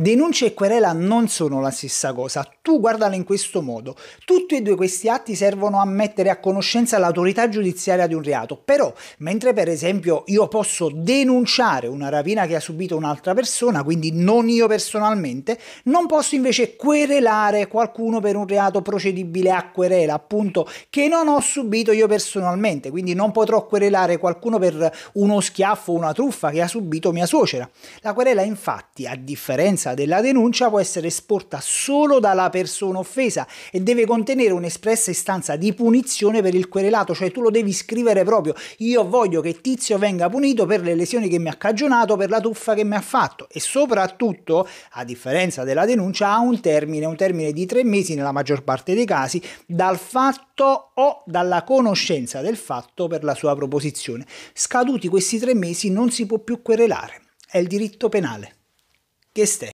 Denuncia e querela non sono la stessa cosa, tu guardala in questo modo. Tutti e due questi atti servono a mettere a conoscenza l'autorità giudiziaria di un reato, però mentre per esempio io posso denunciare una rapina che ha subito un'altra persona, quindi non io personalmente, non posso invece querelare qualcuno per un reato procedibile a querela, appunto, che non ho subito io personalmente, quindi non potrò querelare qualcuno per uno schiaffo o una truffa che ha subito mia suocera. La querela infatti, a differenza offesa della denuncia può essere esporta solo dalla persona offesa e deve contenere un'espressa istanza di punizione per il querelato, cioè tu lo devi scrivere proprio. Io voglio che Tizio venga punito per le lesioni che mi ha cagionato, per la tuffa che mi ha fatto e soprattutto, a differenza della denuncia, ha un termine, un termine di tre mesi nella maggior parte dei casi, dal fatto o dalla conoscenza del fatto per la sua proposizione. Scaduti questi tre mesi non si può più querelare. È il diritto penale. Che ste?